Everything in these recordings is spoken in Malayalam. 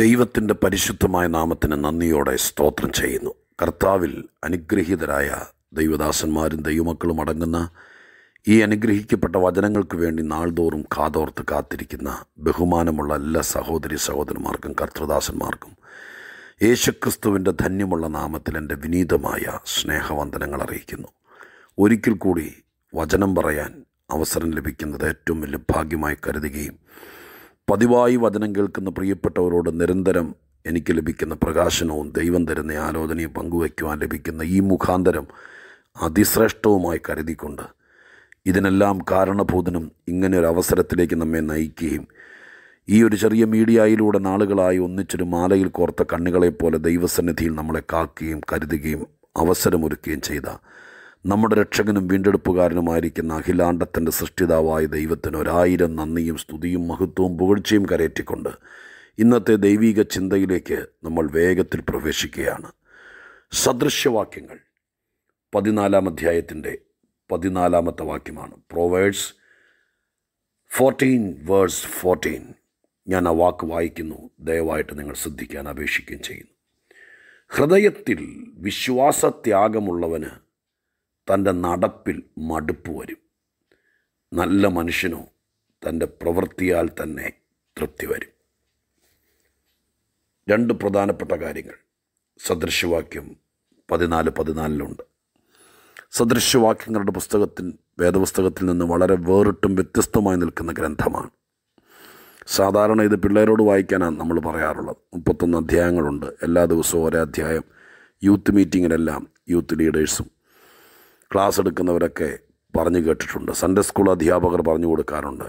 ദൈവത്തിൻ്റെ പരിശുദ്ധമായ നാമത്തിന് നന്ദിയോടെ സ്തോത്രം ചെയ്യുന്നു കർത്താവിൽ അനുഗ്രഹീതരായ ദൈവദാസന്മാരും ദൈവമക്കളും അടങ്ങുന്ന ഈ അനുഗ്രഹിക്കപ്പെട്ട വചനങ്ങൾക്ക് വേണ്ടി നാൾതോറും കാതോർത്ത് കാത്തിരിക്കുന്ന ബഹുമാനമുള്ള എല്ലാ സഹോദരി സഹോദരന്മാർക്കും കർത്തൃദാസന്മാർക്കും യേശുക്രിസ്തുവിൻ്റെ ധന്യമുള്ള നാമത്തിൽ എൻ്റെ വിനീതമായ സ്നേഹവന്ദനങ്ങൾ അറിയിക്കുന്നു ഒരിക്കൽ കൂടി വചനം പറയാൻ അവസരം ലഭിക്കുന്നത് ഏറ്റവും വലിയ ഭാഗ്യമായി കരുതുകയും പതിവായി വചനം കേൾക്കുന്ന പ്രിയപ്പെട്ടവരോട് നിരന്തരം എനിക്ക് ലഭിക്കുന്ന പ്രകാശനവും ദൈവം തരുന്ന ആലോചനയും പങ്കുവയ്ക്കുവാൻ ലഭിക്കുന്ന ഈ മുഖാന്തരം അതിശ്രേഷ്ഠവുമായി കരുതിക്കൊണ്ട് ഇതിനെല്ലാം കാരണഭൂതനും ഇങ്ങനെയൊരു അവസരത്തിലേക്ക് നമ്മെ നയിക്കുകയും ഈ ഒരു ചെറിയ മീഡിയയിലൂടെ നാളുകളായി ഒന്നിച്ചൊരു മാലയിൽ കോർത്ത കണ്ണുകളെപ്പോലെ ദൈവസന്നിധിയിൽ നമ്മളെ കാക്കുകയും കരുതുകയും അവസരമൊരുക്കുകയും ചെയ്ത നമ്മുടെ രക്ഷകനും വീണ്ടെടുപ്പുകാരനുമായിരിക്കുന്ന അഖിലാണ്ടത്തിൻ്റെ സൃഷ്ടിതാവായ ദൈവത്തിന് ഒരായിരം നന്ദിയും സ്തുതിയും മഹത്വവും പുകഴ്ചയും കരയറ്റിക്കൊണ്ട് ഇന്നത്തെ ദൈവിക ചിന്തയിലേക്ക് നമ്മൾ വേഗത്തിൽ പ്രവേശിക്കുകയാണ് സദൃശ്യവാക്യങ്ങൾ പതിനാലാം അധ്യായത്തിൻ്റെ പതിനാലാമത്തെ വാക്യമാണ് പ്രോവേഴ്സ് ഫോർട്ടീൻ വേഴ്സ് ഫോർട്ടീൻ ഞാൻ ആ വാക്ക് വായിക്കുന്നു ദയവായിട്ട് നിങ്ങൾ ശ്രദ്ധിക്കാൻ അപേക്ഷിക്കുകയും ചെയ്യുന്നു ഹൃദയത്തിൽ വിശ്വാസത്യാഗമുള്ളവന് തൻ്റെ നടപ്പിൽ മടുപ്പ് വരും നല്ല മനുഷ്യനോ തൻ്റെ പ്രവൃത്തിയാൽ തന്നെ തൃപ്തി വരും രണ്ട് പ്രധാനപ്പെട്ട കാര്യങ്ങൾ സദൃശ്യവാക്യം പതിനാല് പതിനാലിലുണ്ട് സദൃശ്യവാക്യങ്ങളുടെ പുസ്തകത്തിൽ വേദപുസ്തകത്തിൽ നിന്ന് വളരെ വേറിട്ടും വ്യത്യസ്തമായി നിൽക്കുന്ന ഗ്രന്ഥമാണ് സാധാരണ ഇത് പിള്ളേരോട് വായിക്കാനാണ് നമ്മൾ പറയാറുള്ളത് മുപ്പത്തൊന്ന് അധ്യായങ്ങളുണ്ട് എല്ലാ ദിവസവും ഒരേ അധ്യായം യൂത്ത് മീറ്റിങ്ങിലെല്ലാം യൂത്ത് ലീഡേഴ്സും ക്ലാസ് എടുക്കുന്നവരൊക്കെ പറഞ്ഞു കേട്ടിട്ടുണ്ട് സൺഡേ സ്കൂൾ അധ്യാപകർ പറഞ്ഞു കൊടുക്കാറുണ്ട്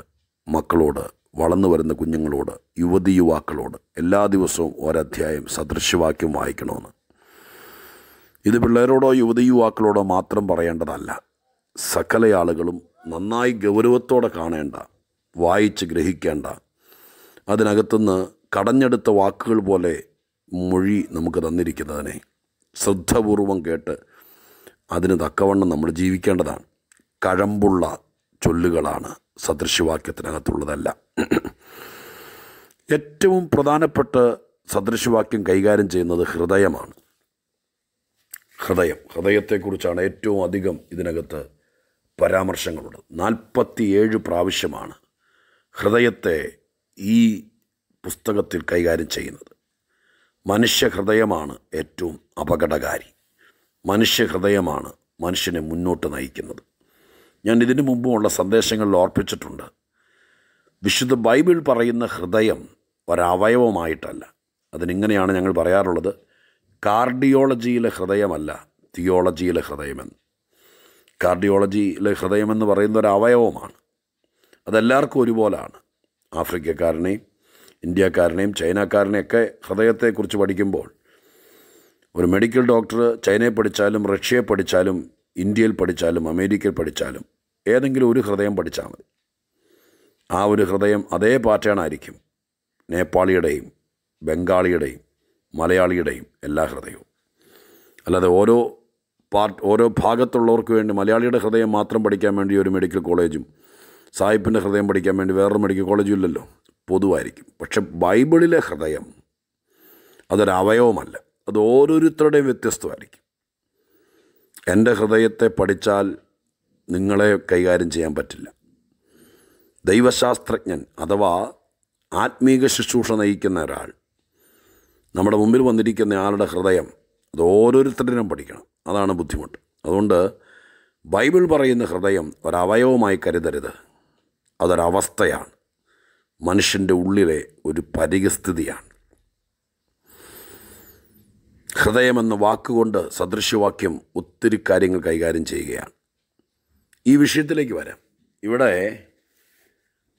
മക്കളോട് വളർന്നു വരുന്ന കുഞ്ഞുങ്ങളോട് യുവതി യുവാക്കളോട് എല്ലാ ദിവസവും ഒരധ്യായം സദൃശ്യവാക്യം വായിക്കണമെന്ന് ഇത് പിള്ളേരോടോ യുവതി യുവാക്കളോടോ മാത്രം പറയേണ്ടതല്ല സകല ആളുകളും നന്നായി ഗൗരവത്തോടെ കാണേണ്ട വായിച്ച് ഗ്രഹിക്കേണ്ട അതിനകത്തുനിന്ന് കടഞ്ഞെടുത്ത വാക്കുകൾ പോലെ മൊഴി നമുക്ക് തന്നിരിക്കുന്നതിനെ ശ്രദ്ധപൂർവം കേട്ട് അതിന് തക്കവണ്ണം നമ്മൾ ജീവിക്കേണ്ടതാണ് കഴമ്പുള്ള ചൊല്ലുകളാണ് സദൃശ്യവാക്യത്തിനകത്തുള്ളതല്ല ഏറ്റവും പ്രധാനപ്പെട്ട സദൃശ്യവാക്യം കൈകാര്യം ചെയ്യുന്നത് ഹൃദയമാണ് ഹൃദയം ഹൃദയത്തെക്കുറിച്ചാണ് ഏറ്റവും അധികം ഇതിനകത്ത് പരാമർശങ്ങളുണ്ട് നാൽപ്പത്തിയേഴ് പ്രാവശ്യമാണ് ഹൃദയത്തെ ഈ പുസ്തകത്തിൽ കൈകാര്യം ചെയ്യുന്നത് മനുഷ്യ ഹൃദയമാണ് ഏറ്റവും അപകടകാരി മനുഷ്യ ഹൃദയമാണ് മനുഷ്യനെ മുന്നോട്ട് നയിക്കുന്നത് ഞാൻ ഇതിനു മുമ്പുമുള്ള സന്ദേശങ്ങളിൽ ഓർപ്പിച്ചിട്ടുണ്ട് വിശുദ്ധ ബൈബിൾ പറയുന്ന ഹൃദയം ഒരവയവമായിട്ടല്ല അതിനിങ്ങനെയാണ് ഞങ്ങൾ പറയാറുള്ളത് കാർഡിയോളജിയിലെ ഹൃദയമല്ല തിയോളജിയിലെ ഹൃദയമെന്ന് കാർഡിയോളജിയിലെ ഹൃദയമെന്ന് പറയുന്ന ഒരു അവയവമാണ് അതെല്ലാവർക്കും ഒരുപോലാണ് ആഫ്രിക്കക്കാരനെയും ഇന്ത്യക്കാരനെയും ചൈനക്കാരനെയൊക്കെ ഹൃദയത്തെക്കുറിച്ച് പഠിക്കുമ്പോൾ ഒരു മെഡിക്കൽ ഡോക്ടർ ചൈനയിൽ പഠിച്ചാലും റഷ്യയിൽ പഠിച്ചാലും ഇന്ത്യയിൽ പഠിച്ചാലും അമേരിക്കയിൽ പഠിച്ചാലും ഏതെങ്കിലും ഒരു ഹൃദയം പഠിച്ചാൽ മതി ആ ഒരു ഹൃദയം അതേ പാറ്റേൺ ആയിരിക്കും നേപ്പാളിയുടെയും ബംഗാളിയുടെയും മലയാളിയുടെയും എല്ലാ ഹൃദയവും അല്ലാതെ ഓരോ പാർട്ട് ഓരോ ഭാഗത്തുള്ളവർക്ക് വേണ്ടി മലയാളിയുടെ ഹൃദയം മാത്രം പഠിക്കാൻ വേണ്ടി ഒരു മെഡിക്കൽ കോളേജും സായിപ്പിൻ്റെ ഹൃദയം പഠിക്കാൻ വേണ്ടി വേറൊരു മെഡിക്കൽ കോളേജും ഇല്ലല്ലോ പൊതുവായിരിക്കും പക്ഷെ ബൈബിളിലെ ഹൃദയം അതൊരവയവുമല്ല അത് ഓരോരുത്തരുടെയും വ്യത്യസ്തമായിരിക്കും എൻ്റെ ഹൃദയത്തെ പഠിച്ചാൽ നിങ്ങളെ കൈകാര്യം ചെയ്യാൻ പറ്റില്ല ദൈവശാസ്ത്രജ്ഞൻ അഥവാ ആത്മീക ശുശ്രൂഷ നയിക്കുന്ന ഒരാൾ നമ്മുടെ മുമ്പിൽ വന്നിരിക്കുന്ന ആളുടെ ഹൃദയം അത് ഓരോരുത്തരുടെയും പഠിക്കണം അതാണ് ബുദ്ധിമുട്ട് അതുകൊണ്ട് ബൈബിൾ പറയുന്ന ഹൃദയം ഒരവയവമായി കരുതരുത് അതൊരവസ്ഥയാണ് മനുഷ്യൻ്റെ ഉള്ളിലെ ഒരു പരിഗസ്ഥിതിയാണ് ഹൃദയമെന്ന വാക്കുകൊണ്ട് സദൃശ്യവാക്യം ഒത്തിരി കാര്യങ്ങൾ കൈകാര്യം ചെയ്യുകയാണ് ഈ വിഷയത്തിലേക്ക് വരാം ഇവിടെ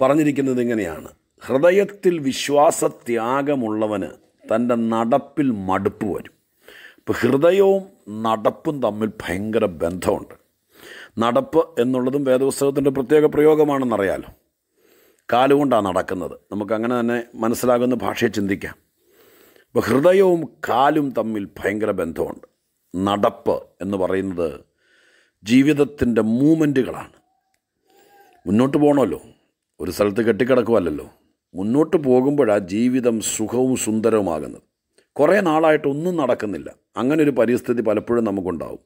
പറഞ്ഞിരിക്കുന്നത് ഇങ്ങനെയാണ് ഹൃദയത്തിൽ വിശ്വാസത്യാഗമുള്ളവന് തൻ്റെ നടപ്പിൽ മടുപ്പ് വരും ഇപ്പോൾ ഹൃദയവും നടപ്പും തമ്മിൽ ഭയങ്കര ബന്ധമുണ്ട് നടപ്പ് എന്നുള്ളതും വേദപുസ്തകത്തിൻ്റെ പ്രത്യേക പ്രയോഗമാണെന്നറിയാലോ കാലുകൊണ്ടാണ് നടക്കുന്നത് നമുക്കങ്ങനെ തന്നെ മനസ്സിലാകുന്ന ഭാഷയെ ചിന്തിക്കാം ഹൃദയവും കാലും തമ്മിൽ ഭയങ്കര ബന്ധമുണ്ട് നടപ്പ് എന്ന് പറയുന്നത് ജീവിതത്തിൻ്റെ മൂമെൻറ്റുകളാണ് മുന്നോട്ട് പോകണമല്ലോ ഒരു സ്ഥലത്ത് കെട്ടിക്കിടക്കുമല്ലോ മുന്നോട്ട് പോകുമ്പോഴാണ് ജീവിതം സുഖവും സുന്ദരവുമാകുന്നത് കുറേ നാളായിട്ട് ഒന്നും നടക്കുന്നില്ല അങ്ങനെ ഒരു പരിസ്ഥിതി പലപ്പോഴും നമുക്കുണ്ടാവും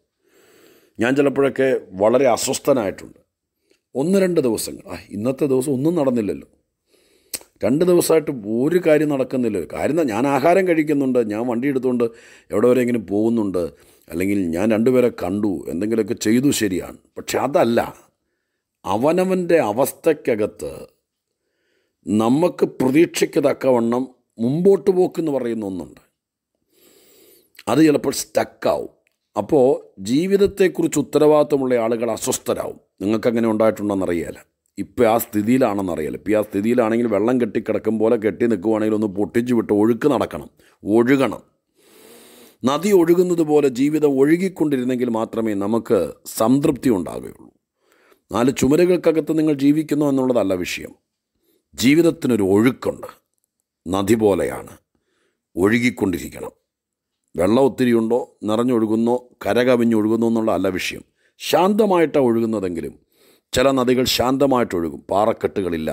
ഞാൻ ചിലപ്പോഴൊക്കെ വളരെ അസ്വസ്ഥനായിട്ടുണ്ട് ഒന്ന് രണ്ട് ദിവസങ്ങൾ ഇന്നത്തെ ദിവസം ഒന്നും നടന്നില്ലല്ലോ രണ്ട് ദിവസമായിട്ട് ഒരു കാര്യം നടക്കുന്നില്ല കാര്യം ഞാൻ ആഹാരം കഴിക്കുന്നുണ്ട് ഞാൻ വണ്ടി എടുത്തുകൊണ്ട് എവിടെ വരെ വരെയെങ്കിലും പോകുന്നുണ്ട് അല്ലെങ്കിൽ ഞാൻ രണ്ടുപേരെ കണ്ടു എന്തെങ്കിലുമൊക്കെ ചെയ്തു ശരിയാണ് പക്ഷെ അതല്ല അവനവൻ്റെ അവസ്ഥയ്ക്കകത്ത് നമുക്ക് പ്രതീക്ഷയ്ക്ക് തക്കവണ്ണം മുമ്പോട്ട് പോക്കെന്ന് പറയുന്ന ഒന്നുണ്ട് അത് ചിലപ്പോൾ സ്റ്റക്കാവും അപ്പോൾ ജീവിതത്തെക്കുറിച്ച് ഉത്തരവാദിത്തമുള്ള ആളുകൾ അസ്വസ്ഥരാകും നിങ്ങൾക്കങ്ങനെ ഉണ്ടായിട്ടുണ്ടെന്നറിയാല ഇപ്പം ആ സ്ഥിതിയിലാണെന്നറിയാലോ ഇപ്പം ആ സ്ഥിതിയിലാണെങ്കിൽ വെള്ളം കിടക്കും പോലെ കെട്ടി നിൽക്കുവാണെങ്കിൽ ഒന്ന് പൊട്ടിച്ചു വിട്ട് ഒഴുക്ക് നടക്കണം ഒഴുകണം നദി ഒഴുകുന്നത് പോലെ ജീവിതം ഒഴുകിക്കൊണ്ടിരുന്നെങ്കിൽ മാത്രമേ നമുക്ക് സംതൃപ്തി ഉണ്ടാകുകയുള്ളൂ നാല് ചുമരുകൾക്കകത്ത് നിങ്ങൾ ജീവിക്കുന്നു എന്നുള്ളതല്ല വിഷയം ജീവിതത്തിനൊരു ഒഴുക്കുണ്ട് നദി പോലെയാണ് ഒഴുകിക്കൊണ്ടിരിക്കണം വെള്ളം ഒത്തിരിയുണ്ടോ നിറഞ്ഞൊഴുകുന്നോ കരകവിഞ്ഞൊഴുകുന്നോ എന്നുള്ള അല്ല വിഷയം ശാന്തമായിട്ടാണ് ഒഴുകുന്നതെങ്കിലും ചില നദികൾ ശാന്തമായിട്ടൊഴുകും പാറക്കെട്ടുകളില്ല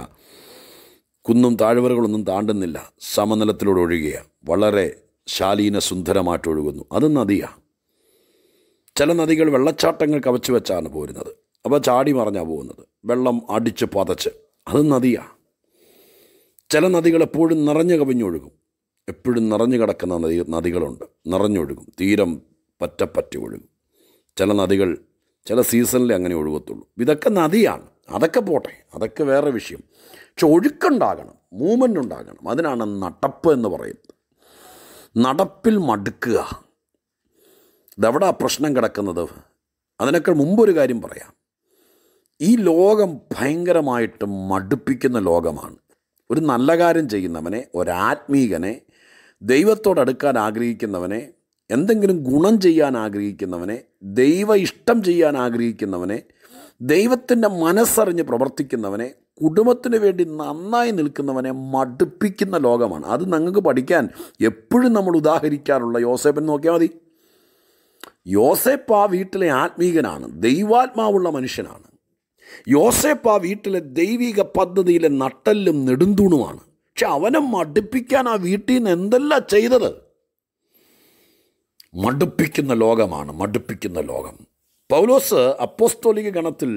കുന്നും താഴ്വരകളൊന്നും താണ്ടുന്നില്ല സമനിലത്തിലൂടെ ഒഴുകുകയാണ് വളരെ ശാലീന സുന്ദരമായിട്ടൊഴുകുന്നു ഒഴുകുന്നു അത് നദിയാണ് ചില നദികൾ വെള്ളച്ചാട്ടങ്ങൾ കവച്ചു വെച്ചാണ് പോരുന്നത് അപ്പോൾ ചാടി മറിഞ്ഞാണ് പോകുന്നത് വെള്ളം അടിച്ച് പതച്ച് അത് നദിയാണ് ചില നദികൾ എപ്പോഴും നിറഞ്ഞു കവിഞ്ഞൊഴുകും എപ്പോഴും നിറഞ്ഞു കിടക്കുന്ന നദി നദികളുണ്ട് നിറഞ്ഞൊഴുകും തീരം പറ്റപ്പറ്റി ഒഴുകും ചില നദികൾ ചില സീസണിൽ അങ്ങനെ ഒഴുകത്തുള്ളൂ ഇതൊക്കെ നദിയാണ് അതൊക്കെ പോട്ടെ അതൊക്കെ വേറെ വിഷയം പക്ഷെ ഒഴുക്കുണ്ടാകണം മൂവ്മെൻ്റ് ഉണ്ടാകണം അതിനാണ് നടപ്പ് എന്ന് പറയുന്നത് നടപ്പിൽ മടുക്കുക ഇതെവിടാ പ്രശ്നം കിടക്കുന്നത് അതിനൊക്കെ മുമ്പൊരു കാര്യം പറയാം ഈ ലോകം ഭയങ്കരമായിട്ട് മടുപ്പിക്കുന്ന ലോകമാണ് ഒരു നല്ല കാര്യം ചെയ്യുന്നവനെ ഒരാത്മീകനെ ദൈവത്തോടടുക്കാൻ ആഗ്രഹിക്കുന്നവനെ എന്തെങ്കിലും ഗുണം ചെയ്യാൻ ആഗ്രഹിക്കുന്നവനെ ദൈവ ഇഷ്ടം ചെയ്യാൻ ആഗ്രഹിക്കുന്നവനെ ദൈവത്തിൻ്റെ മനസ്സറിഞ്ഞ് പ്രവർത്തിക്കുന്നവനെ കുടുംബത്തിന് വേണ്ടി നന്നായി നിൽക്കുന്നവനെ മടുപ്പിക്കുന്ന ലോകമാണ് അത് ഞങ്ങൾക്ക് പഠിക്കാൻ എപ്പോഴും നമ്മൾ ഉദാഹരിക്കാറുള്ള യോസേപ്പൻ നോക്കിയാൽ മതി യോസേപ്പ് ആ വീട്ടിലെ ആത്മീകനാണ് ദൈവാത്മാവുള്ള മനുഷ്യനാണ് യോസേപ്പ് ആ വീട്ടിലെ ദൈവിക പദ്ധതിയിലെ നട്ടല്ലും നെടുന്തൂണുമാണ് പക്ഷെ അവനെ മടുപ്പിക്കാൻ ആ വീട്ടിൽ നിന്ന് എന്തെല്ലാം ചെയ്തത് മടുപ്പിക്കുന്ന ലോകമാണ് മടുപ്പിക്കുന്ന ലോകം പൗലോസ് അപ്പോസ്തോലിക ഗണത്തിൽ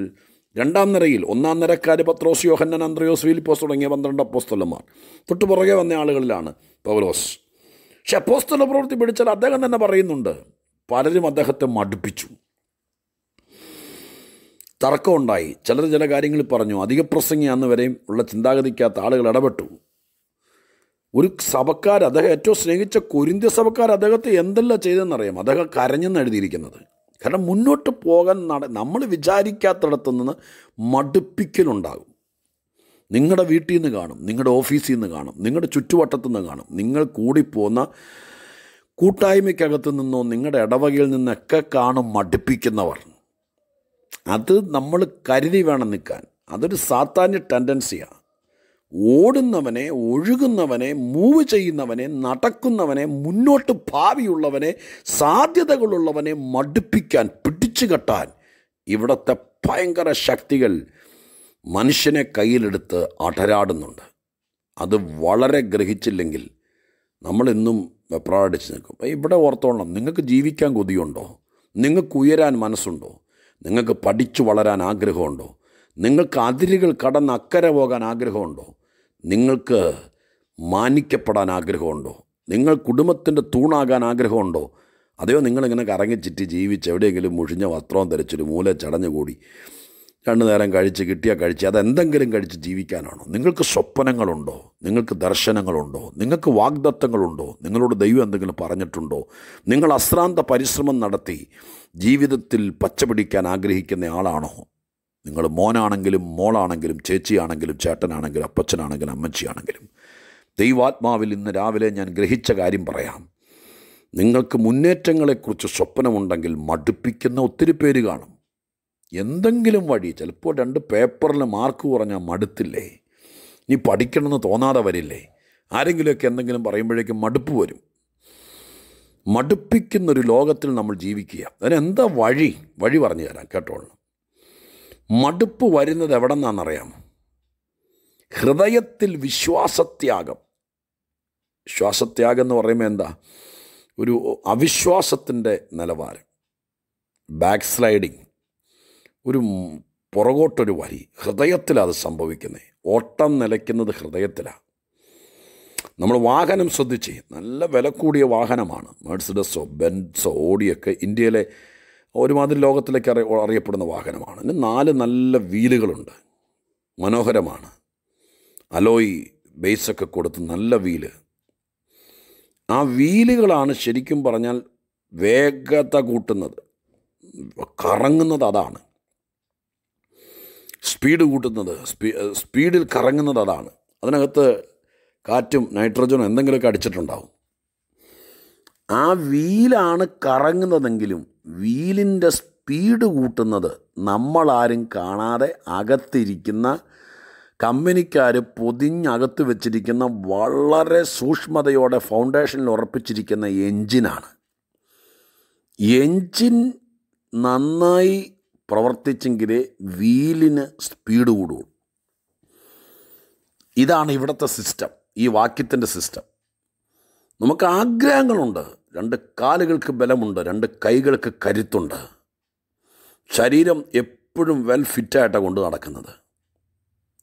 രണ്ടാം നിരയിൽ ഒന്നാം നിരക്കാർ പത്രോസ് യോഹന്നൻ അന്ത്രയോസ് ഫിലിപ്പോസ് തുടങ്ങിയ പന്ത്രണ്ട് അപ്പോസ്തലന്മാർ തൊട്ടു പുറകെ വന്ന ആളുകളിലാണ് പൗലോസ് പക്ഷെ അപ്പോസ്തല പ്രവൃത്തി പിടിച്ചാൽ അദ്ദേഹം തന്നെ പറയുന്നുണ്ട് പലരും അദ്ദേഹത്തെ മടുപ്പിച്ചു തർക്കമുണ്ടായി ചിലർ ചില കാര്യങ്ങൾ പറഞ്ഞു അധിക പ്രസംഗി അന്ന് വരെയും ഉള്ള ചിന്താഗതിക്കാത്ത ആളുകൾ ഇടപെട്ടു ഒരു സഭക്കാർ അദ്ദേഹം ഏറ്റവും സ്നേഹിച്ച കൊരിന്ത്യ സഭക്കാർ അദ്ദേഹത്തെ എന്തെല്ലാം ചെയ്തെന്നറിയാം അദ്ദേഹം കരഞ്ഞെന്ന് എഴുതിയിരിക്കുന്നത് കാരണം മുന്നോട്ട് പോകാൻ നട നമ്മൾ വിചാരിക്കാത്തിടത്തു നിന്ന് മടുപ്പിക്കലുണ്ടാകും നിങ്ങളുടെ വീട്ടിൽ നിന്ന് കാണും നിങ്ങളുടെ ഓഫീസിൽ നിന്ന് കാണും നിങ്ങളുടെ ചുറ്റുവട്ടത്തു നിന്ന് കാണും നിങ്ങൾ പോകുന്ന കൂട്ടായ്മയ്ക്കകത്ത് നിന്നോ നിങ്ങളുടെ ഇടവകയിൽ നിന്നൊക്കെ കാണും മടുപ്പിക്കുന്നവർ അത് നമ്മൾ കരുതി വേണം നിൽക്കാൻ അതൊരു സാധാന്യ ടെൻഡൻസിയാണ് ഓടുന്നവനെ ഒഴുകുന്നവനെ മൂവ് ചെയ്യുന്നവനെ നടക്കുന്നവനെ മുന്നോട്ട് ഭാവിയുള്ളവനെ സാധ്യതകളുള്ളവനെ മടുപ്പിക്കാൻ പിടിച്ചു കെട്ടാൻ ഇവിടുത്തെ ഭയങ്കര ശക്തികൾ മനുഷ്യനെ കയ്യിലെടുത്ത് അടരാടുന്നുണ്ട് അത് വളരെ ഗ്രഹിച്ചില്ലെങ്കിൽ നമ്മളിന്നും വെപ്രാടിച്ച് നിൽക്കും ഇവിടെ ഓർത്തോളണം നിങ്ങൾക്ക് ജീവിക്കാൻ കൊതിയുണ്ടോ നിങ്ങൾക്ക് ഉയരാൻ മനസ്സുണ്ടോ നിങ്ങൾക്ക് പഠിച്ചു വളരാൻ ആഗ്രഹമുണ്ടോ നിങ്ങൾക്ക് അതിരുകൾ കടന്ന് അക്കരെ പോകാൻ ആഗ്രഹമുണ്ടോ നിങ്ങൾക്ക് മാനിക്കപ്പെടാൻ ആഗ്രഹമുണ്ടോ നിങ്ങൾ കുടുംബത്തിൻ്റെ തൂണാകാൻ ആഗ്രഹമുണ്ടോ അതെയോ നിങ്ങളിങ്ങനെ ചിറ്റി ജീവിച്ച് എവിടെയെങ്കിലും മുഴിഞ്ഞ വസ്ത്രവും ധരിച്ചൊരു മൂല കൂടി രണ്ടു നേരം കഴിച്ച് കിട്ടിയാൽ കഴിച്ച് അതെന്തെങ്കിലും കഴിച്ച് ജീവിക്കാനാണോ നിങ്ങൾക്ക് സ്വപ്നങ്ങളുണ്ടോ നിങ്ങൾക്ക് ദർശനങ്ങളുണ്ടോ നിങ്ങൾക്ക് വാഗ്ദത്തങ്ങളുണ്ടോ നിങ്ങളോട് ദൈവം എന്തെങ്കിലും പറഞ്ഞിട്ടുണ്ടോ നിങ്ങൾ അശ്രാന്ത പരിശ്രമം നടത്തി ജീവിതത്തിൽ പച്ചപിടിക്കാൻ ആഗ്രഹിക്കുന്ന ആളാണോ നിങ്ങൾ മോനാണെങ്കിലും മോളാണെങ്കിലും ചേച്ചിയാണെങ്കിലും ചേട്ടനാണെങ്കിലും അപ്പച്ചനാണെങ്കിലും അമ്മച്ചിയാണെങ്കിലും ദൈവാത്മാവിൽ ഇന്ന് രാവിലെ ഞാൻ ഗ്രഹിച്ച കാര്യം പറയാം നിങ്ങൾക്ക് മുന്നേറ്റങ്ങളെക്കുറിച്ച് സ്വപ്നമുണ്ടെങ്കിൽ മടുപ്പിക്കുന്ന ഒത്തിരി പേര് കാണും എന്തെങ്കിലും വഴി ചിലപ്പോൾ രണ്ട് പേപ്പറിൽ മാർക്ക് കുറഞ്ഞാൽ മടുത്തില്ലേ ഇനി പഠിക്കണമെന്ന് തോന്നാതെ വരില്ലേ ആരെങ്കിലുമൊക്കെ എന്തെങ്കിലും പറയുമ്പോഴേക്കും മടുപ്പ് വരും മടുപ്പിക്കുന്നൊരു ലോകത്തിൽ നമ്മൾ ജീവിക്കുക അതിനെന്താ വഴി വഴി പറഞ്ഞു തരാം കേട്ടോളൂ മടുപ്പ് വരുന്നത് എവിടെ നിന്നാണെന്നറിയാമോ ഹൃദയത്തിൽ വിശ്വാസത്യാഗം ശ്വാസത്യാഗം എന്ന് പറയുമ്പോൾ എന്താ ഒരു അവിശ്വാസത്തിൻ്റെ നിലവാരം ബാക്ക് സ്ലൈഡിങ് ഒരു പുറകോട്ടൊരു വരി ഹൃദയത്തിലത് സംഭവിക്കുന്നത് ഓട്ടം നിലയ്ക്കുന്നത് ഹൃദയത്തിലാണ് നമ്മൾ വാഹനം ശ്രദ്ധിച്ച് നല്ല വില കൂടിയ വാഹനമാണ് മേഴ്സിഡസോ ബെൻസോ ഓടിയൊക്കെ ഇന്ത്യയിലെ ഒരുമാതിരി ലോകത്തിലേക്ക് അറി അറിയപ്പെടുന്ന വാഹനമാണ് അതിന് നാല് നല്ല വീലുകളുണ്ട് മനോഹരമാണ് അലോയ് ബേസൊക്കെ കൊടുത്ത് നല്ല വീല് ആ വീലുകളാണ് ശരിക്കും പറഞ്ഞാൽ വേഗത കൂട്ടുന്നത് കറങ്ങുന്നത് അതാണ് സ്പീഡ് കൂട്ടുന്നത് സ്പീഡിൽ കറങ്ങുന്നത് അതാണ് അതിനകത്ത് കാറ്റും നൈട്രജനും എന്തെങ്കിലുമൊക്കെ അടിച്ചിട്ടുണ്ടാവും ആ വീലാണ് കറങ്ങുന്നതെങ്കിലും വീലിൻ്റെ സ്പീഡ് കൂട്ടുന്നത് നമ്മളാരും കാണാതെ അകത്തിരിക്കുന്ന കമ്പനിക്കാർ പൊതിഞ്ഞകത്ത് വെച്ചിരിക്കുന്ന വളരെ സൂക്ഷ്മതയോടെ ഫൗണ്ടേഷനിൽ ഉറപ്പിച്ചിരിക്കുന്ന എൻജിനാണ് എൻജിൻ നന്നായി പ്രവർത്തിച്ചെങ്കിലേ വീലിന് സ്പീഡ് കൂടുള്ളൂ ഇതാണ് ഇവിടുത്തെ സിസ്റ്റം ഈ വാക്യത്തിൻ്റെ സിസ്റ്റം നമുക്ക് ആഗ്രഹങ്ങളുണ്ട് രണ്ട് കാലുകൾക്ക് ബലമുണ്ട് രണ്ട് കൈകൾക്ക് കരുത്തുണ്ട് ശരീരം എപ്പോഴും വെൽ ഫിറ്റായിട്ടാണ് കൊണ്ട് നടക്കുന്നത്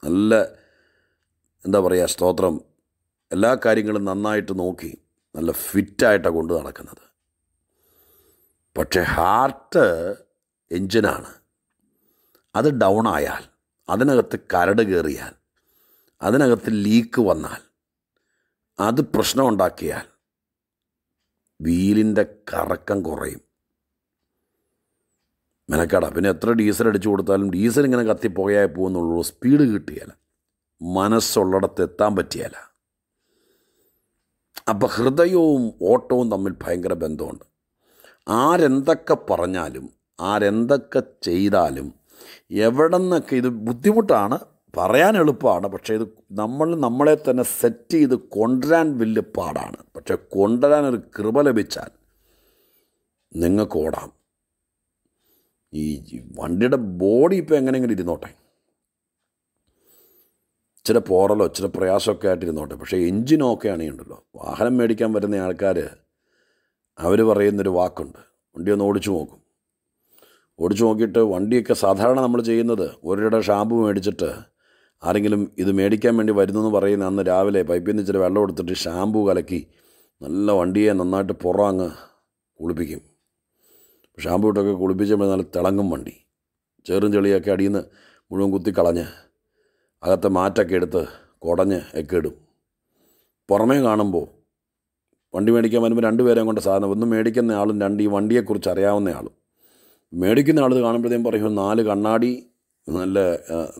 നല്ല എന്താ പറയുക സ്തോത്രം എല്ലാ കാര്യങ്ങളും നന്നായിട്ട് നോക്കി നല്ല ഫിറ്റായിട്ടാണ് കൊണ്ട് നടക്കുന്നത് പക്ഷേ ഹാർട്ട് എഞ്ചിനാണ് അത് ഡൗൺ ആയാൽ അതിനകത്ത് കരട് കയറിയാൽ അതിനകത്ത് ലീക്ക് വന്നാൽ അത് പ്രശ്നമുണ്ടാക്കിയാൽ വീലിൻ്റെ കറക്കം കുറയും മെനക്കട പിന്നെ എത്ര ഡീസൽ അടിച്ചു കൊടുത്താലും ഡീസൽ ഇങ്ങനെ കത്തി പോകുന്നുള്ളൂ സ്പീഡ് കിട്ടിയാല മനസ്സുള്ളിടത്ത് എത്താൻ പറ്റിയാല അപ്പം ഹൃദയവും ഓട്ടവും തമ്മിൽ ഭയങ്കര ബന്ധമുണ്ട് ആരെന്തൊക്കെ പറഞ്ഞാലും ആരെന്തൊക്കെ ചെയ്താലും എവിടെ നിന്നൊക്കെ ഇത് ബുദ്ധിമുട്ടാണ് പറയാൻ എളുപ്പമാണ് പക്ഷേ ഇത് നമ്മൾ നമ്മളെ തന്നെ സെറ്റ് ചെയ്ത് കൊണ്ടുവരാൻ വലിയ പാടാണ് പക്ഷേ കൊണ്ടുവരാൻ ഒരു കൃപ ലഭിച്ചാൽ നിങ്ങൾക്ക് ഓടാം ഈ വണ്ടിയുടെ ബോഡി ഇപ്പോൾ എങ്ങനെയെങ്കിലും ഇരുന്നോട്ടെ ഇച്ചിരി പോറലോ ഇച്ചിരി പ്രയാസമൊക്കെ ആയിട്ട് ഇരുന്നോട്ടെ പക്ഷേ എൻജിനൊക്കെ ആണെങ്കിലുണ്ടല്ലോ വാഹനം മേടിക്കാൻ വരുന്ന ആൾക്കാർ അവർ പറയുന്നൊരു വാക്കുണ്ട് വണ്ടി ഒന്ന് ഓടിച്ചു നോക്കും ഓടിച്ചു നോക്കിയിട്ട് വണ്ടിയൊക്കെ സാധാരണ നമ്മൾ ചെയ്യുന്നത് ഒരിട ഷാമ്പു മേടിച്ചിട്ട് ആരെങ്കിലും ഇത് മേടിക്കാൻ വേണ്ടി വരുന്നെന്ന് പറയുന്ന അന്ന് രാവിലെ പൈപ്പിൽ നിന്ന് ഇച്ചിരി വെള്ളം എടുത്തിട്ട് ഷാമ്പു കലക്കി നല്ല വണ്ടിയെ നന്നായിട്ട് പുറങ്ങ് കുളിപ്പിക്കും ഷാമ്പു ഇട്ടൊക്കെ കുളിപ്പിച്ചപ്പോൾ നല്ല തിളങ്ങും വണ്ടി ചെറും ചെളിയൊക്കെ അടിയിൽ നിന്ന് മുഴുവൻ കുത്തിക്കളഞ്ഞ് അകത്തെ മാറ്റൊക്കെ എടുത്ത് കുടഞ്ഞ് ഒക്കെ ഇടും പുറമേ കാണുമ്പോൾ വണ്ടി മേടിക്കാൻ വരുമ്പോൾ രണ്ടുപേരെയും കൊണ്ട് സാധനം ഒന്ന് മേടിക്കുന്ന ആളും രണ്ട് ഈ വണ്ടിയെക്കുറിച്ച് അറിയാവുന്ന ആളും മേടിക്കുന്ന ആൾ കാണുമ്പോഴത്തേക്കും പറയും നാല് കണ്ണാടി നല്ല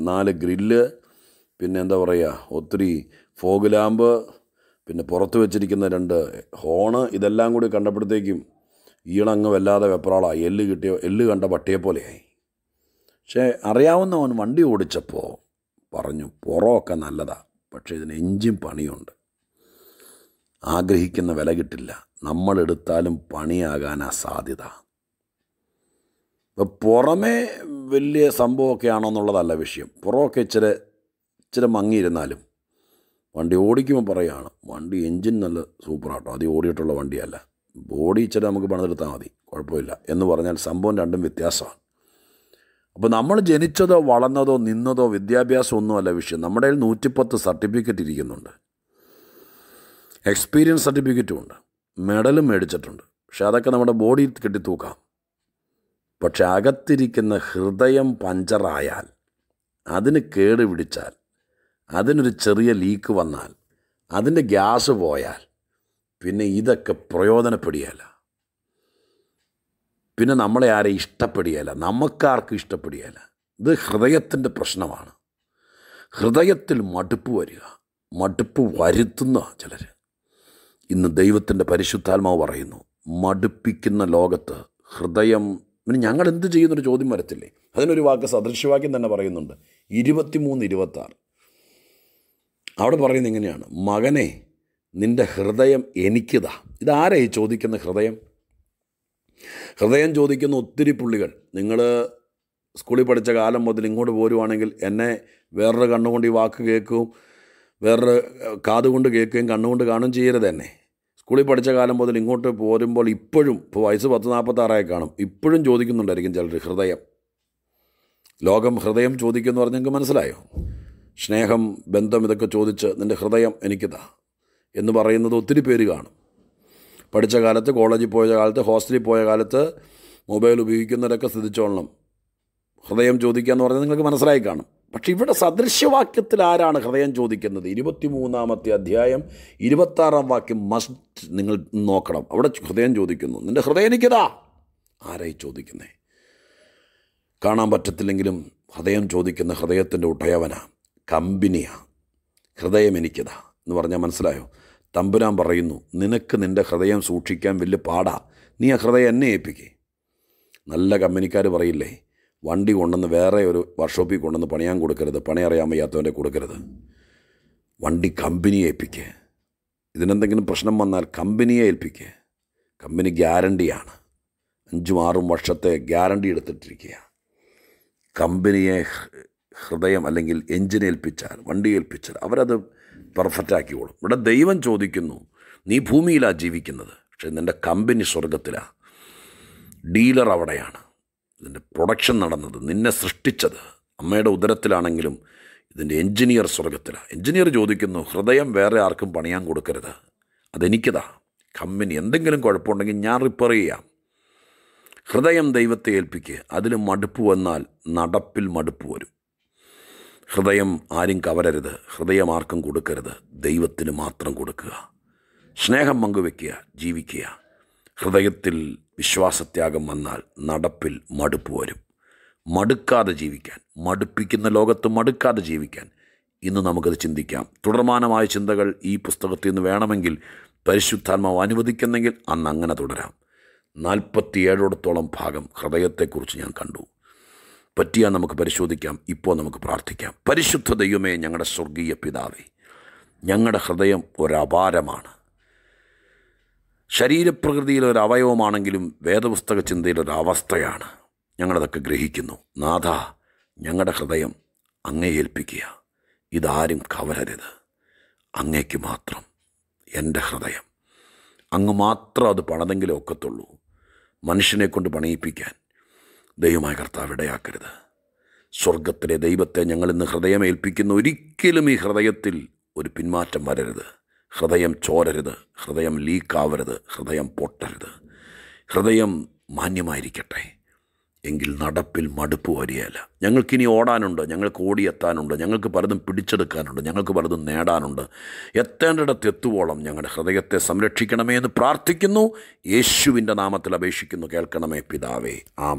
നാല് ഗ്രില്ല് പിന്നെ എന്താ പറയുക ഒത്തിരി ഫോഗ് ലാമ്പ് പിന്നെ പുറത്ത് വെച്ചിരിക്കുന്ന രണ്ട് ഹോണ് ഇതെല്ലാം കൂടി കണ്ടപ്പോഴത്തേക്കും ഈണങ്ങ് വല്ലാതെ വെപ്രാളായി എല്ല് കിട്ടിയ എല്ല് കണ്ട പട്ടിയെ പോലെയായി പക്ഷേ അറിയാവുന്നവൻ വണ്ടി ഓടിച്ചപ്പോൾ പറഞ്ഞു പുറമൊക്കെ നല്ലതാണ് പക്ഷേ ഇതിന് എഞ്ചിൻ പണിയുണ്ട് ആഗ്രഹിക്കുന്ന വില കിട്ടില്ല നമ്മളെടുത്താലും പണിയാകാനാ സാധ്യത പുറമേ വലിയ സംഭവമൊക്കെ ആണോ എന്നുള്ളതല്ല വിഷയം പുറമൊക്കെ ഇച്ചിരി ഇച്ചിരി മങ്ങിയിരുന്നാലും വണ്ടി ഓടിക്കുമ്പോൾ പറയുകയാണ് വണ്ടി എൻജിൻ നല്ല സൂപ്പറാട്ടോ അത് ഓടിയിട്ടുള്ള വണ്ടിയല്ല ബോഡി ഇച്ചിരി നമുക്ക് പണിതെടുത്താൽ മതി കുഴപ്പമില്ല എന്ന് പറഞ്ഞാൽ സംഭവം രണ്ടും വ്യത്യാസമാണ് അപ്പോൾ നമ്മൾ ജനിച്ചതോ വളർന്നതോ നിന്നതോ വിദ്യാഭ്യാസം ഒന്നുമല്ല വിഷയം നമ്മുടെ കയ്യിൽ നൂറ്റിപ്പത്ത് സർട്ടിഫിക്കറ്റ് ഇരിക്കുന്നുണ്ട് എക്സ്പീരിയൻസ് സർട്ടിഫിക്കറ്റും ഉണ്ട് മെഡലും മേടിച്ചിട്ടുണ്ട് പക്ഷെ അതൊക്കെ നമ്മുടെ ബോഡിയിൽ കെട്ടിത്തൂക്കാം പക്ഷെ അകത്തിരിക്കുന്ന ഹൃദയം പഞ്ചറായാൽ അതിന് കേട് പിടിച്ചാൽ അതിനൊരു ചെറിയ ലീക്ക് വന്നാൽ അതിൻ്റെ ഗ്യാസ് പോയാൽ പിന്നെ ഇതൊക്കെ പ്രയോജനപ്പെടുകയല്ല പിന്നെ നമ്മളെ ആരെ ഇഷ്ടപ്പെടുകയല്ല നമുക്കാർക്കും ഇഷ്ടപ്പെടുകയല്ല ഇത് ഹൃദയത്തിൻ്റെ പ്രശ്നമാണ് ഹൃദയത്തിൽ മടുപ്പ് വരിക മടുപ്പ് വരുത്തുന്ന ചിലർ ഇന്ന് ദൈവത്തിൻ്റെ പരിശുദ്ധാത്മാവ് പറയുന്നു മടുപ്പിക്കുന്ന ലോകത്ത് ഹൃദയം പിന്നെ ഞങ്ങൾ എന്ത് ചെയ്യുന്നൊരു ചോദ്യം വരത്തില്ലേ അതിനൊരു വാക്ക് സദൃശ്യവാക്യം തന്നെ പറയുന്നുണ്ട് ഇരുപത്തിമൂന്ന് ഇരുപത്താറ് അവിടെ പറയുന്നത് ഇങ്ങനെയാണ് മകനെ നിൻ്റെ ഹൃദയം എനിക്കിതാ ഈ ചോദിക്കുന്ന ഹൃദയം ഹൃദയം ചോദിക്കുന്ന ഒത്തിരി പുള്ളികൾ നിങ്ങൾ സ്കൂളിൽ പഠിച്ച കാലം മുതൽ ഇങ്ങോട്ട് പോരുവാണെങ്കിൽ എന്നെ വേറൊരു കണ്ണുകൊണ്ട് ഈ വാക്ക് കേൾക്കുകയും വേറൊരു കാതുകൊണ്ട് കേൾക്കുകയും കണ്ണുകൊണ്ട് കാണുകയും ചെയ്യരുത് എന്നെ സ്കൂളിൽ പഠിച്ച കാലം മുതൽ ഇങ്ങോട്ട് പോരുമ്പോൾ ഇപ്പോഴും ഇപ്പോൾ വയസ്സ് പത്ത് നാൽപ്പത്താറായി കാണും ഇപ്പോഴും ചോദിക്കുന്നുണ്ടായിരിക്കും ചിലർ ഹൃദയം ലോകം ഹൃദയം ചോദിക്കുമെന്ന് പറഞ്ഞെങ്കിൽ മനസ്സിലായോ സ്നേഹം ബന്ധം ഇതൊക്കെ ചോദിച്ച് നിൻ്റെ ഹൃദയം എനിക്കിതാ എന്ന് പറയുന്നത് ഒത്തിരി പേര് കാണും പഠിച്ച കാലത്ത് കോളേജിൽ പോയ കാലത്ത് ഹോസ്റ്റലിൽ പോയ കാലത്ത് മൊബൈൽ ഉപയോഗിക്കുന്നവരൊക്കെ ശ്രദ്ധിച്ചോളണം ഹൃദയം ചോദിക്കുക എന്ന് പറഞ്ഞാൽ നിങ്ങൾക്ക് മനസ്സിലായി കാണും പക്ഷേ ഇവിടെ സദൃശ്യവാക്യത്തിൽ ആരാണ് ഹൃദയം ചോദിക്കുന്നത് മൂന്നാമത്തെ അധ്യായം ഇരുപത്താറാം വാക്യം മസ്റ്റ് നിങ്ങൾ നോക്കണം അവിടെ ഹൃദയം ചോദിക്കുന്നു നിൻ്റെ ഹൃദയം എനിക്കതാ ആരായി ചോദിക്കുന്നേ കാണാൻ പറ്റത്തില്ലെങ്കിലും ഹൃദയം ചോദിക്കുന്ന ഹൃദയത്തിൻ്റെ ഉടയവനാണ് കമ്പനിയാണ് ഹൃദയം എനിക്കതാ എന്ന് പറഞ്ഞാൽ മനസ്സിലായോ തമ്പുരാൻ പറയുന്നു നിനക്ക് നിൻ്റെ ഹൃദയം സൂക്ഷിക്കാൻ വലിയ പാടാ നീ ആ ഹൃദയം എന്നെ ഏൽപ്പിക്കേ നല്ല കമ്പനിക്കാർ പറയില്ലേ വണ്ടി കൊണ്ടുവന്ന് വേറെ ഒരു വർക്ക്ഷോപ്പിൽ കൊണ്ടുവന്ന് പണിയാൻ കൊടുക്കരുത് പണി അറിയാൻ വയ്യാത്തവൻ്റെ കൊടുക്കരുത് വണ്ടി കമ്പനിയെ ഏൽപ്പിക്കുക ഇതിനെന്തെങ്കിലും പ്രശ്നം വന്നാൽ കമ്പനിയെ ഏൽപ്പിക്കുക കമ്പനി ഗ്യാരണ്ടിയാണ് അഞ്ചും ആറും വർഷത്തെ ഗ്യാരണ്ടി എടുത്തിട്ടിരിക്കുക കമ്പനിയെ ഹൃദയം അല്ലെങ്കിൽ എഞ്ചിൻ ഏൽപ്പിച്ചാൽ വണ്ടി ഏൽപ്പിച്ചാൽ അവരത് പെർഫെക്റ്റാക്കിക്കോളും ഇവിടെ ദൈവം ചോദിക്കുന്നു നീ ഭൂമിയിലാണ് ജീവിക്കുന്നത് പക്ഷേ നിൻ്റെ കമ്പനി സ്വർഗത്തിലാണ് ഡീലർ അവിടെയാണ് ഇതിൻ്റെ പ്രൊഡക്ഷൻ നടന്നത് നിന്നെ സൃഷ്ടിച്ചത് അമ്മയുടെ ഉദരത്തിലാണെങ്കിലും ഇതിൻ്റെ എഞ്ചിനീയർ സ്വർഗത്തിലാണ് എഞ്ചിനീയർ ചോദിക്കുന്നു ഹൃദയം വേറെ ആർക്കും പണിയാൻ കൊടുക്കരുത് അതെനിക്കതാ കമ്പനി എന്തെങ്കിലും കുഴപ്പമുണ്ടെങ്കിൽ ഞാൻ റിപ്പയർ ചെയ്യാം ഹൃദയം ദൈവത്തെ ഏൽപ്പിക്കുക അതിൽ മടുപ്പ് വന്നാൽ നടപ്പിൽ മടുപ്പ് വരും ഹൃദയം ആരും കവരരുത് ഹൃദയം ആർക്കും കൊടുക്കരുത് ദൈവത്തിന് മാത്രം കൊടുക്കുക സ്നേഹം പങ്കുവെക്കുക ജീവിക്കുക ഹൃദയത്തിൽ വിശ്വാസത്യാഗം വന്നാൽ നടപ്പിൽ മടുപ്പ് വരും മടുക്കാതെ ജീവിക്കാൻ മടുപ്പിക്കുന്ന ലോകത്ത് മടുക്കാതെ ജീവിക്കാൻ ഇന്ന് നമുക്കത് ചിന്തിക്കാം തുടർമാനമായ ചിന്തകൾ ഈ പുസ്തകത്തിൽ നിന്ന് വേണമെങ്കിൽ പരിശുദ്ധാത്മാവ് അനുവദിക്കുന്നെങ്കിൽ അന്ന് അങ്ങനെ തുടരാം നാൽപ്പത്തിയേഴോടത്തോളം ഭാഗം ഹൃദയത്തെക്കുറിച്ച് ഞാൻ കണ്ടു പറ്റിയാൽ നമുക്ക് പരിശോധിക്കാം ഇപ്പോൾ നമുക്ക് പ്രാർത്ഥിക്കാം പരിശുദ്ധ ദൈവമേ ഞങ്ങളുടെ സ്വർഗീയ പിതാവേ ഞങ്ങളുടെ ഹൃദയം ഒരപാരമാണ് ശരീരപ്രകൃതിയിൽ ഒരു അവയവമാണെങ്കിലും വേദപുസ്തക ചിന്തയിൽ ഒരു അവസ്ഥയാണ് ഞങ്ങളതൊക്കെ ഗ്രഹിക്കുന്നു നാഥ ഞങ്ങളുടെ ഹൃദയം അങ്ങേ ഏൽപ്പിക്കുക ഇതാരും കവരരുത് അങ്ങേക്ക് മാത്രം എൻ്റെ ഹൃദയം അങ്ങ് മാത്രം അത് പണതെങ്കിലും ഒക്കത്തുള്ളൂ മനുഷ്യനെ കൊണ്ട് പണിയിപ്പിക്കാൻ ദൈവമായ കർത്താവ് ഇടയാക്കരുത് സ്വർഗത്തിലെ ദൈവത്തെ ഞങ്ങൾ ഇന്ന് ഹൃദയമേൽപ്പിക്കുന്ന ഒരിക്കലും ഈ ഹൃദയത്തിൽ ഒരു പിന്മാറ്റം വരരുത് ഹൃദയം ചോരരുത് ഹൃദയം ലീക്കാവരുത് ഹൃദയം പൊട്ടരുത് ഹൃദയം മാന്യമായിരിക്കട്ടെ എങ്കിൽ നടപ്പിൽ മടുപ്പ് വരികയില്ല ഞങ്ങൾക്കിനി ഓടാനുണ്ട് ഞങ്ങൾക്ക് ഓടിയെത്താനുണ്ട് ഞങ്ങൾക്ക് പലതും പിടിച്ചെടുക്കാനുണ്ട് ഞങ്ങൾക്ക് പലതും നേടാനുണ്ട് എത്തേണ്ടിടത്ത് എത്തുവോളം ഞങ്ങളുടെ ഹൃദയത്തെ സംരക്ഷിക്കണമേ എന്ന് പ്രാർത്ഥിക്കുന്നു യേശുവിൻ്റെ നാമത്തിൽ അപേക്ഷിക്കുന്നു കേൾക്കണമേ പിതാവേ ആ